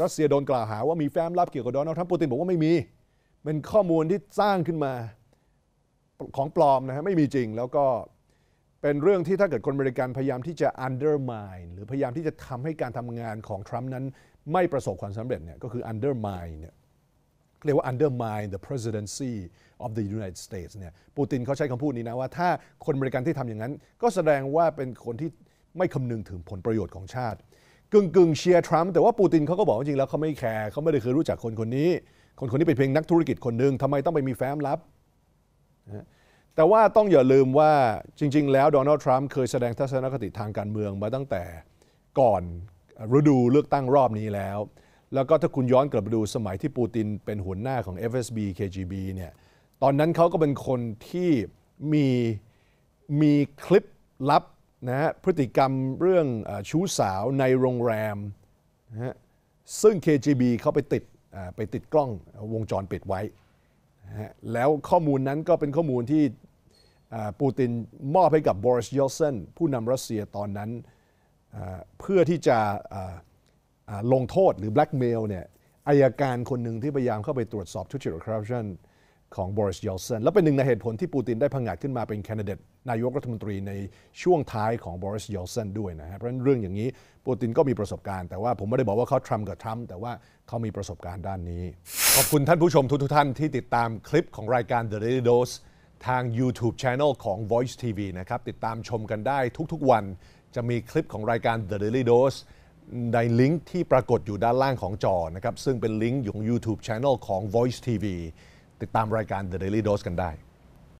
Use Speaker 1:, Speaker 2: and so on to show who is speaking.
Speaker 1: รัสเซียโดนกล่าวหาว่ามีแฟ้มลับเกี่ยวกับโดนัลด์ทรัมป์ปูตินบอกว่าไม่มี เป็นข้อมูลที่สร้างขึ้นมาของปลอมนะฮะไม่มีจริง แล้วก็เป็นเรื่องที่ถ้าเกิดคนบริการพยายามที่จะ undermine หรือพยายามที่จะทำให้การทำงานของทรัมป์นั้นไม่ประสบความสำเร็จเนี่ยก็คือ undermine เนี่ยเรียกว่า undermine the presidency of the United States เนี่ยปูตินเขาใช้คำพูดนี้นะว่า ถ้าคนบริการที่ทำอย่างนั้น ก็แสดงว่าเป็นคนที่ไม่คำนึงถึงผลประโยชน์ของชาติกึ่งกึ่งเชียร์ทรัมป์แต่ว่าปูตินเขาก็บอกจริงแล้วเขาไม่แคร์เขาไม่ได้เคยรู้จักคนคนนี้ คนคนนี้เป็นเพียงนักธุรกิจคนหนึ่งทำไมต้องไปมีแฟ้มลับนะแต่ว่าต้องอย่าลืมว่าจริง ๆ แล้วโดนัลด์ทรัมป์เคยแสดงทัศนคติทางการเมืองมาตั้งแต่ก่อนฤดูเลือกตั้งรอบนี้แล้ว แล้วก็ถ้าคุณย้อนกลับไปดูสมัยที่ปูตินเป็นหัวหน้าของ FSB KGB เนี่ยตอนนั้นเขาก็เป็นคนที่มีมีคลิปลับนะฮะพฤติกรรมเรื่องอชู้สาวในโรงแรมนะฮะซึ่ง KGB เขาไปติดไปติดกล้องวงจรปิดไว้นะฮะแล้วข้อมูลนั้นก็เป็นข้อมูลที่ปูติน มอบให้กับบอริสยอลเซนผู้นำรัสเซียตอนนั้น เพื่อที่จะลงโทษหรือแบล็กเมลเนี่ยอายการคนหนึ่งที่พยายามเข้าไปตรวจสอบทุจริตคอร์รัปชันของบริสยอลเซนและเป็นหนึ่งในเหตุผลที่ปูตินได้พังอาจขึ้นมาเป็นแคนดิเดต นายกรัฐมนตรีในช่วงท้ายของบริสยอลเซนด้วยนะฮะเพราะฉะนั้นเรื่องอย่างนี้ปูตินก็มีประสบการณ์แต่ว่าผมไม่ได้บอกว่าเขาทรัมป์กับทรัมป์แต่ว่าเขามีประสบการณ์ด้านนี้ ขอบคุณท่านผู้ชมทุกท่านที่ติดตามคลิปของรายการ The Daily Dose ทาง YouTube Channel ของ Voice TV นะครับติดตามชมกันได้ทุกๆวันจะมีคลิปของรายการ The Daily Dose ในลิงก์ที่ปรากฏอยู่ด้านล่างของจอนะครับซึ่งเป็นลิงก์ของ YouTube Channel ของ Voice TV ติดตามรายการ The Daily Dose กันได้